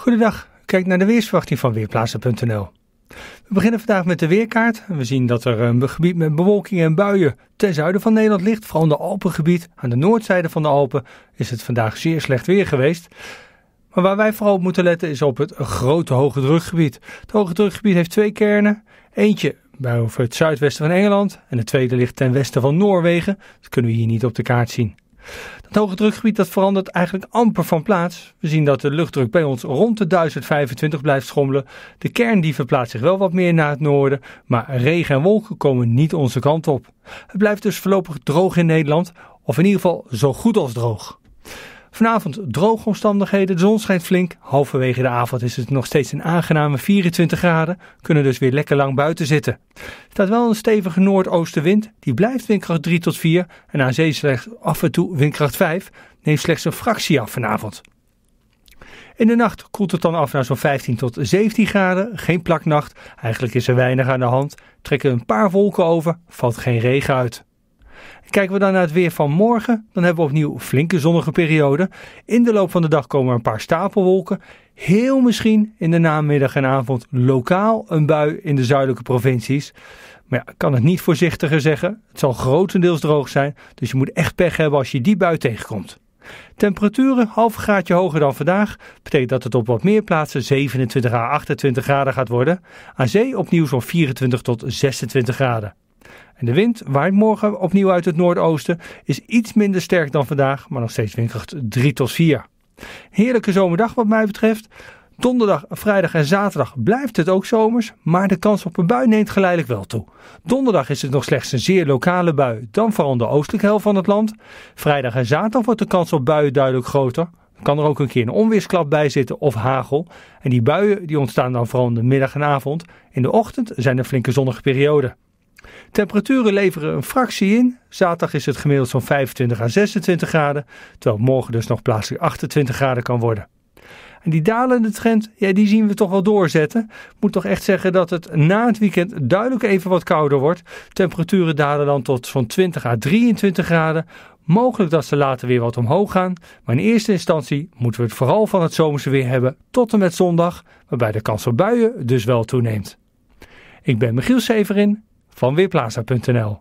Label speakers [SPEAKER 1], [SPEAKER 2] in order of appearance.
[SPEAKER 1] Goedendag, kijk naar de weersverwachting van Weerplaatsen.nl. We beginnen vandaag met de weerkaart. We zien dat er een gebied met bewolking en buien ten zuiden van Nederland ligt. Vooral in het Alpengebied, aan de noordzijde van de Alpen, is het vandaag zeer slecht weer geweest. Maar waar wij vooral op moeten letten is op het grote hoge drukgebied. Het hoge drukgebied heeft twee kernen. Eentje bij het zuidwesten van Engeland en de tweede ligt ten westen van Noorwegen. Dat kunnen we hier niet op de kaart zien. Dat hoge drukgebied dat verandert eigenlijk amper van plaats. We zien dat de luchtdruk bij ons rond de 1025 blijft schommelen. De kern die verplaatst zich wel wat meer naar het noorden, maar regen en wolken komen niet onze kant op. Het blijft dus voorlopig droog in Nederland, of in ieder geval zo goed als droog. Vanavond droge omstandigheden, de zon schijnt flink. Halverwege de avond is het nog steeds een aangename 24 graden. Kunnen dus weer lekker lang buiten zitten. Er staat wel een stevige noordoostenwind. Die blijft windkracht 3 tot 4 en aan zee slechts af en toe windkracht 5. Neemt slechts een fractie af vanavond. In de nacht koelt het dan af naar zo'n 15 tot 17 graden. Geen plaknacht. Eigenlijk is er weinig aan de hand. Trekken een paar wolken over, valt geen regen uit. Kijken we dan naar het weer van morgen, dan hebben we opnieuw een flinke zonnige periode. In de loop van de dag komen er een paar stapelwolken. Heel misschien in de namiddag en avond lokaal een bui in de zuidelijke provincies. Maar ja, ik kan het niet voorzichtiger zeggen. Het zal grotendeels droog zijn, dus je moet echt pech hebben als je die bui tegenkomt. Temperaturen half graadje hoger dan vandaag. Betekent dat het op wat meer plaatsen 27 à 28 graden gaat worden. Aan zee opnieuw zo'n 24 tot 26 graden. En de wind waait morgen opnieuw uit het noordoosten, is iets minder sterk dan vandaag, maar nog steeds windkracht 3 tot 4. Heerlijke zomerdag wat mij betreft. Donderdag, vrijdag en zaterdag blijft het ook zomers, maar de kans op een bui neemt geleidelijk wel toe. Donderdag is het nog slechts een zeer lokale bui, dan vooral de oostelijke helft van het land. Vrijdag en zaterdag wordt de kans op buien duidelijk groter. kan er ook een keer een onweersklap bij zitten of hagel. En die buien die ontstaan dan vooral in de middag en avond. In de ochtend zijn er flinke zonnige perioden. Temperaturen leveren een fractie in. Zaterdag is het gemiddeld zo'n 25 à 26 graden, terwijl morgen dus nog plaatselijk 28 graden kan worden. En die dalende trend, ja, die zien we toch wel doorzetten. Moet toch echt zeggen dat het na het weekend duidelijk even wat kouder wordt. Temperaturen dalen dan tot zo'n 20 à 23 graden. Mogelijk dat ze later weer wat omhoog gaan. Maar in eerste instantie moeten we het vooral van het zomerse weer hebben tot en met zondag. Waarbij de kans op buien dus wel toeneemt. Ik ben Michiel Severin van Weerplaza.nl.